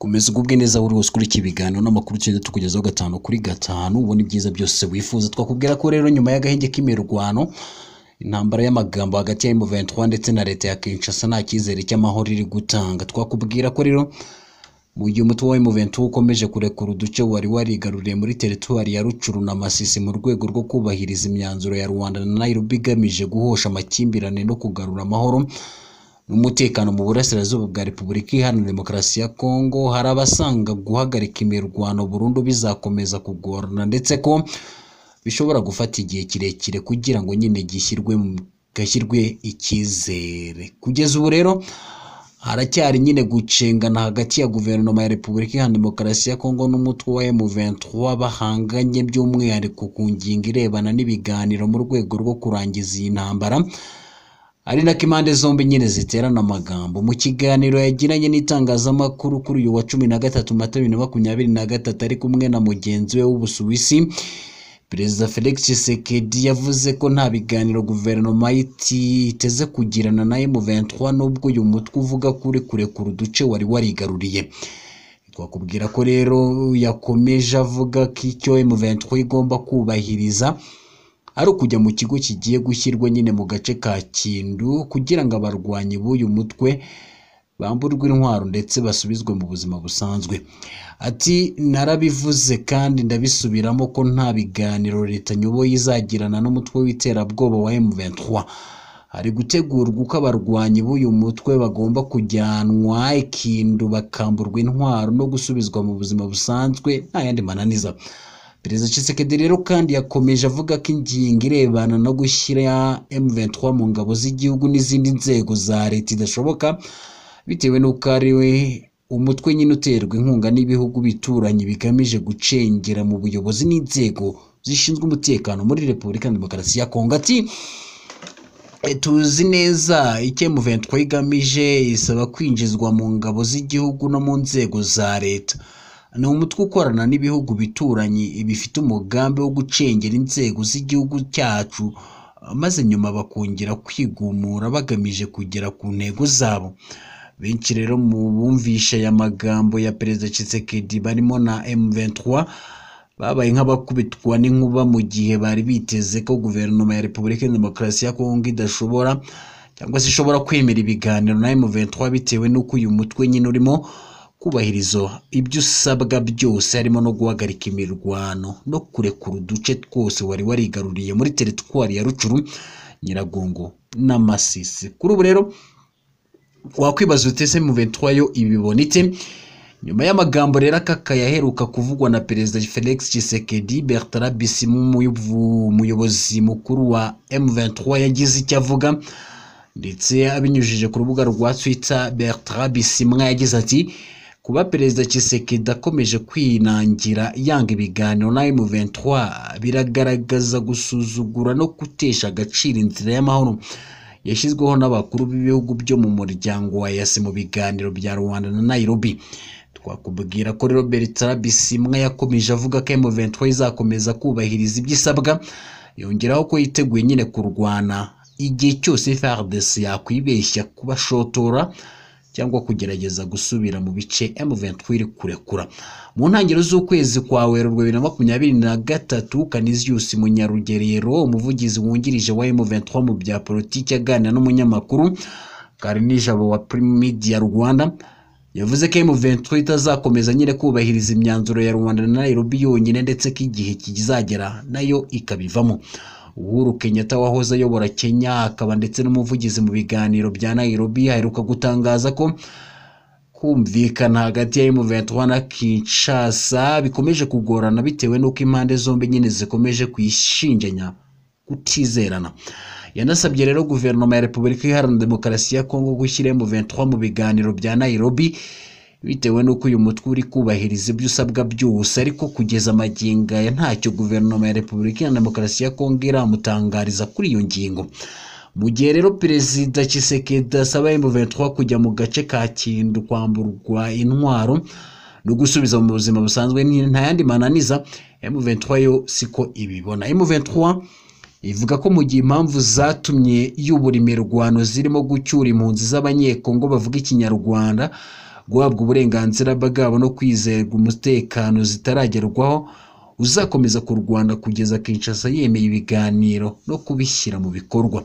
komeza ugubwe neza buri wese ukurikira ibiganiro n'amakuru tugenda tukugezaho gatanu kuri gatanu ubona ibyiza byose wifuza twakubwira ko rero nyuma y'agahenge k'imirwano intambara y'amagambo hagati ya m ndetse na leta ya Kinshasa nta cyizere cy'amahoro iri gutanga twakubwira ko rero mu gihe umutwe wa m ukomeje kurekura uduce wari warigaruriye muri teritwari ya Rucuru na Masisi mu rwego rwo kubahiriza imyanzuro ya Rwanda na Nairobi igamije guhosha amakimbirane no kugarura amahoro n'umutekano mu burasirazuba bwa repubulika iharanira demokarasi ya kongo hari abasanga guhagarika imirwano burundu bizakomeza kugorana ndetse ko bishobora gufata igihe kirekire kugira ngo nyine gishyirwe gashyirwe icyizere kugeza ubu rero haracyari nyine gucengana hagati ya guverinoma ya repubulika iharanira demokarasi ya kongo n'umutwe wa M23 bahanganye by'umwihariko ku ngingo irebana n'ibiganiro mu rwego rwo kurangiza iyi ntambara ari nako impande zombi nyine ziterana amagambo mu kiganiro yagiranye n'itangazamakuru kuri uyu wa cumi na gatatu mata bibiri na makumyabiri na gatatu ari kumwe na mugenzi we w'ubusuwisi perezida felix Sekedi yavuze ko nta biganiro guverinoma iteze kugirana na m23 n'ubwo uyu mutwe uvuga ko uri kurekura uduce wari warigaruriye twakubwira ko rero yakomeje avuga ko icyo m23 igomba kubahiriza ari ukujya mu kigo kigiye gushyirwa nyine mu gace ka Kindu kugira ngo abarwanyi b'uyu mutwe bamburwe intwaro ndetse basubizwe mu buzima busanzwe ati narabivuze kandi ndabisubiramo ko nta biganiro leta nyoboye izagirana n'umutwe w'iterabwoba wa M23 hari gutegurwa uko abarwanyi b'uyu mutwe bagomba kujyanwa ikindu bakamburwa intwaro no gusubizwa mu buzima busanzwe nta yandi mananiza Perezida Tshisekedi rero kandi yakomeje avuga ko ingingo irebana no gushyira M23 mu ngabo z'igihugu n'izindi nzego za leta idashoboka bitewe n'uko ari we umutwe nyine uterwa inkunga n'ibihugu bituranye bigamije gucengera mu buyobozi n'inzego zishinzwe umutekano muri Repubulika Demokarasi ya Kongo ati eh, tuzi neza icyo m igamije isaba kwinjizwa mu ngabo z'igihugu no mu nzego za leta ni umutwe ukorana n'ibihugu bituranyi bifite umugambi wo gucengera inzego z'igihugu cyacu maze nyuma bakongera kwigumura bagamije kugera ku ntego zabo benshi rero mu bumvishe aya magambo ya perezida Tshisekedi barimo na M23 babaye nk'abakubitwa n'inkuba mu gihe bari biteze ko guverinoma ya Repubulika ya Demokarasi ya Kongo idashobora cyangwa se ishobora kwemera ibiganiro na M23 bitewe n'uko uyu mutwe nyine urimo kubahiriza ibyo usabwa byose harimo no guhagarika imirwano no kurekura uduce twose wari warigaruriye muri teritwari ya rucuru nyiragongo n'amasisi kuri ubu rero wakwibaza utese mu yo ibibonetse nyuma y'amagambo rero akaka yaheruka kuvugwa na perezida felix Gisekedi bertrand bisimu umuyobozi mukuru wa m23 yagize icyo avuga ndetse abinyujije ku rubuga rwa twitter bertrand bisimwa yagize ati Kuba Perezida Tshisekedi akomeje kwinangira yanga ibiganiro na M23 biragaragaza gusuzugura no gutesha agaciro inzira y'amahoro yashyizweho n'abakuru b'ibihugu byo mu muryango wa EAC mu biganiro bya Rwanda na Nairobi twakubwira ko rero Bertrand Bisimwa yakomeje avuga ko M23 izakomeza kubahiriza ibyo isabwa yongeraho ko yiteguye nyine kurwana igihe cyose FARDC yakwibeshya kubashotora cyangwa kugerageza gusubira mu bice M23 iri kurekura mu ntangiriro z'ukwezi kwa Werurwe bibiri na makumyabiri na gatatu Canisius Munyarugerero umuvugizi wungirije wa M23 mu bya politiki aganira n'umunyamakuru Karinijabo wa Prime Media Rwanda yavuze ko M23 itazakomeza nyine kubahiriza imyanzuro ya Rwanda na Nairobi yonyine ndetse ko igihe kizagera nayo ikabivamo uhuru kenyatta wahoze ayobora kenya akaba ndetse n'umuvugizi mu biganiro bya nairobi aheruka gutangaza ko kumvikana hagati ya M23 na Kinshasa bikomeje kugorana bitewe n'uko impande zombi nyine zikomeje kuyishinjanya kutizerana yanasabye rero guverinoma ya repubulika iharanira demokarasi ya kongo gushyira M23 mu biganiro bya nairobi bitewe n'uko uyu mutwe uri kubahiriza ibyo usabwa byose ariko kugeza magingo aya ntacyo guverinoma ya repubulika ya demokarasi ya kongo iramutangariza kuri iyo ngingo mu gihe rero perezida Tshisekedi asaba m kujya mu gace ka Kindu kwamburwa intwaro no gusubiza mu buzima busanzwe nta yandi mananiza m yo siko ibibona m ivuga ko mu gihe impamvu zatumye yubura imirwano zirimo gucyura impunzi z'abanyekongo bavuga ikinyarwanda guhabwa uburenganzira bwabo no kwizerwa umutekano zitaragerwaho uzakomeza ku rwanda kugeza kinshasa yemeye ibiganiro no kubishyira mu bikorwa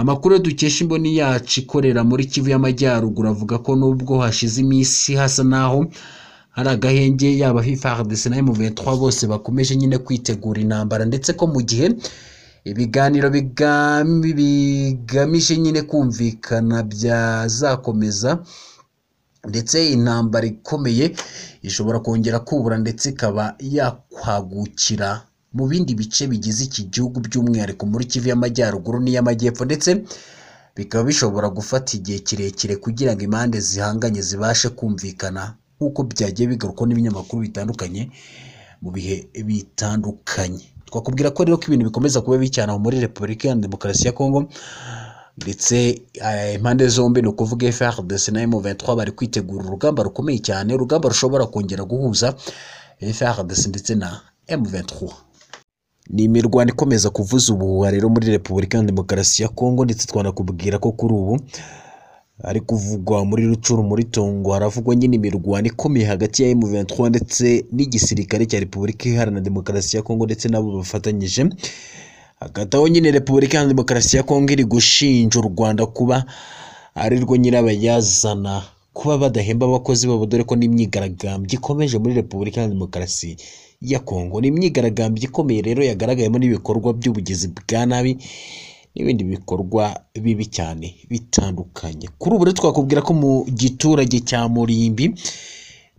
amakuru dukesha imboni yacu ikorera muri kivu y'amajyaruguru avuga ko nubwo hashize iminsi hasa naho hari agahenge yaba fardc na m23 bose bakomeje nyine kwitegura intambara ndetse ko mu gihe ibiganiro bigamije nyine kumvikana byazakomeza ndetse intambara ikomeye ishobora kongera kubura ndetse ikaba yakwagukira mu bindi bice bigize iki gihugu by'umwihariko muri kivu y'amajyaruguru n'iy'amajyepfo ndetse bikaba bishobora gufata igihe kirekire kugira ngo impande zihanganye zibashe kumvikana nk'uko byagiye bigarukwa n'ibinyamakuru bitandukanye mu bihe bitandukanye twakubwira ko rero ko ibintu bikomeza kuba bicyana muri repubulika iharanira demokarasi ya kongo ndetse eh, impande zombi ni ukuvuga FRDC na M23 bari kwitegura urugamba rukomeye cyane urugamba rushobora kongera guhuza FRDC ndetse na M23 ni imirwano ikomeza kuvuza ubuhuha rero muri repubulika ya demokarasi ya kongo ndetse twanakubwira ko kuri ubu ari kuvugwa muri rucuru muri tongo haravugwa nyine imirwano ikomeye hagati ya M23 ndetse n'igisirikare cya repubulika iharanira demokarasi ya kongo ndetse n'abo bafatanyije hagati aho nyine repubulika ya demokarasi ya kongo iri gushinja u rwanda kuba ari rwo nyirabayazana kuba badahemba abakozi babo dore ko n'imyigaragambyo ikomeje muri repubulika ya demokarasi ya kongo ni imyigaragambyo ikomeye rero yagaragayemo n'ibikorwa by'ubugizi bwa nabi n'ibindi bikorwa bibi cyane bitandukanye kuri ubu rero twakubwira ko mu giturage cya murimbi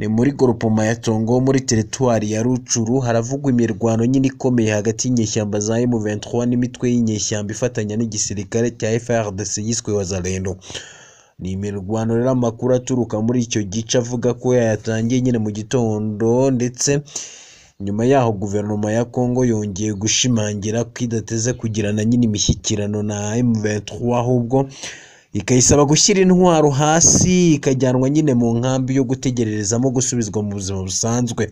Ni muri gorupoma ya Tongo muri teritwari ya Rucuru haravugwa imirwano nyine ikomeye hagati y'inyeshyamba za M23 n'imitwe y'inyeshyamba ifatanya n'igisirikare cya FARDC yiswe Wazalendo. Ni imirwano rero amakuru aturuka muri icyo gice avuga ko yayatangiye nyine mu gitondo ndetse nyuma yaho guverinoma ya Congo yongeye gushimangira ko idateze kugirana nyine imishyikirano na M23 ahubwo ikayisaba gushyira intwaro hasi ikajyanwa nyine mu nkambi yo gutegererezamo gusubizwa mu buzima busanzwe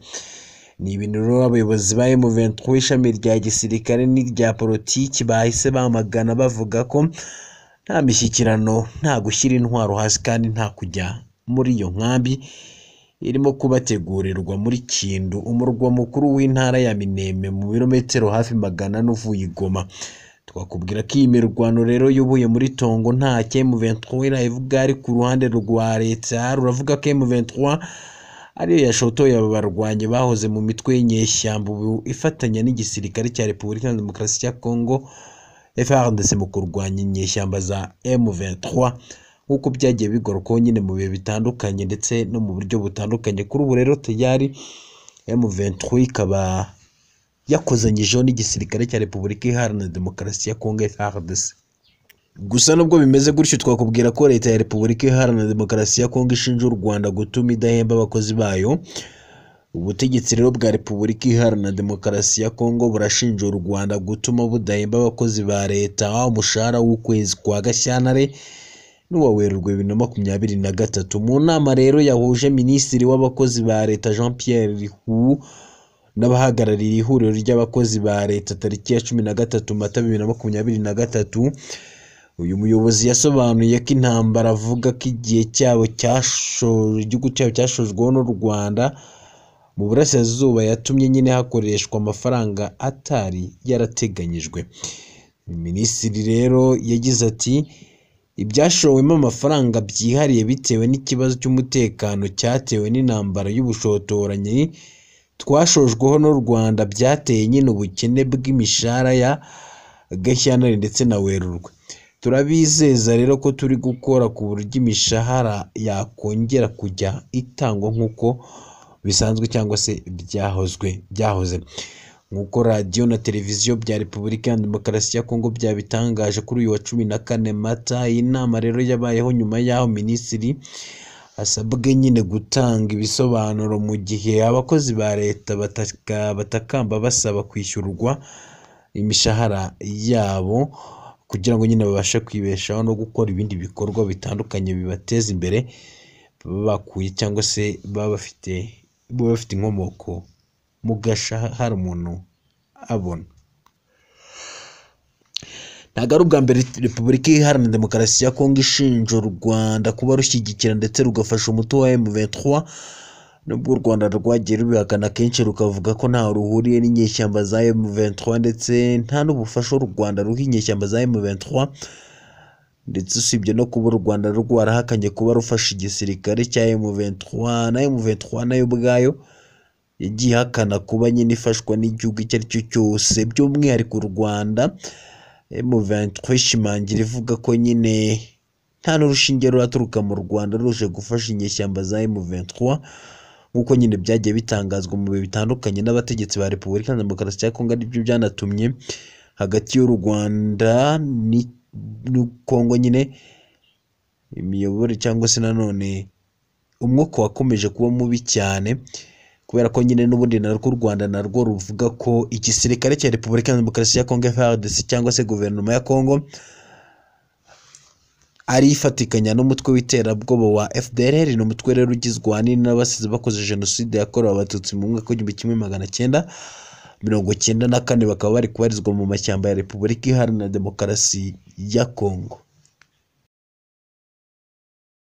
ni ibintu rero abayobozi ba M23 ishami rya gisirikare n'irya politiki bahise bamagana bavuga ko nta mishyikirano nta gushyira intwaro hasi kandi nta kujya muri iyo nkambi irimo kubategurirwa muri Kindu umurwa mukuru w'intara ya mineme mu birometero hafi magana n'uvuye i Goma twakubwira ko iyi mirwano rero yubuye muri tongo nta M23 iravuga ari ku ruhande rwa leta ruravuga ko M23 ariyo yashotoye aba barwanyi bahoze mu mitwe y'inyeshyamba ubu ifatanya n'igisirikare cya Repubulika ya Demokarasi ya Congo FARDC mu kurwanya inyeshyamba za M23 nk'uko byagiye bigarukaho nyine mu bihe bitandukanye ndetse no mu buryo butandukanye kuri ubu rero tayari M23 ikaba yakozanyijeho n'igisirikare cya repubulika iharanira demokarasi ya kongo FARDC gusa nubwo bimeze gutyo twakubwira ko leta ya repubulika iharanira demokarasi ya kongo ishinja u rwanda gutuma idahemba abakozi bayo ubutegetsi rero bwa repubulika iharanira demokarasi ya kongo burashinja u rwanda gutuma budahemba abakozi ba leta umushahara w'ukwezi kwa gashyantare n'uwa werurwe bibiri na makumyabiri na gatatu mu nama rero yahuje minisitiri w'abakozi ba leta jean pierre hu n'abahagarariye ihuriro ry'abakozi ba leta tariki ya cumi na gatatu mata bibiri na makumyabiri na gatatu uyu muyobozi yasobanuye ko intambara avuga ko igihe cyabo igihugu cyabo cyashojweho n'u rwanda mu burasirazuba yatumye nyine hakoreshwa amafaranga atari yarateganyijwe minisitiri rero yagize ati ibyashowemo amafaranga byihariye bitewe n'ikibazo cy'umutekano cyatewe n'intambara y'ubushotoranyi twashojweho n'u rwanda byateye nyine ubukene bw'imishahara ya gashyantare ndetse na werurwe turabizeza rero ko turi gukora ku buryo imishahara yakongera kujya itangwa nk'uko bisanzwe cyangwa se byahozwe byahoze nk'uko radiyo na televiziyo bya repubulika ya demokarasi ya kongo byabitangaje kuri uyu wa cumi na kane mata iyi nama rero yabayeho nyuma y'aho minisitiri hasabwe nyine gutanga ibisobanuro mu gihe abakozi ba leta batakamba basaba kwishyurwa imishahara yabo kugira ngo nyine babashe kwibeshaho no gukora ibindi bikorwa bitandukanye bibateza imbere baba bakuye cyangwa se baba bafite inkomoko mu gashahara umuntu abona. ntabwo ari ubwa mbere repubulika iharanira demokarasi ya kongo ishinja u rwanda kuba rushyigikira ndetse rugafasha umuti wa M23 nubwo u rwanda rwagiye rubihakana kenshi rukavuga ko nta ruhuriye n'inyeshyamba za M23 ndetse nta n'ubufasha u rwanda ruha inyeshyamba za M23 ndetse usibye no kuba u rwanda rwarahakanye kuba rufasha igisirikare cya M23 na M23 nayo ubwayo yagiye ihakana kuba nyine ifashwa n'igihugu icyo ari cyo cyose by'umwihariko u rwanda M23 ivuga ko nyine nta n'urushinge ruraturuka mu Rwanda ruje gufasha inyeshyamba za M23 nk'uko nyine byagiye bitangazwa mu bihe bitandukanye n'abategetsi ba Repubulika na Demokarasi ya Kongo aribyo byanatumye hagati y'u Rwanda ni Kongo nyine imiyoboro cyangwa se nanone umwuka wakomeje kuba mubi cyane kubera ko nyine n'ubundi narwo u rwanda narwo ruvuga ko igisirikare cya repubulika ya demokarasi ya kongo frdc cyangwa se guverinoma ya kongo ari ifatikanya n'umutwe w'iterabwoba wa fdrr ni umutwe rero ugizwe ahanini n'abasize bakoze jenoside yakorewe abatutsi mu mwaka w'igihumbi kimwe magana cyenda mirongo cyenda na kane bakaba bari kubarizwa mu mashyamba ya repubulika iharanira demokarasi ya kongo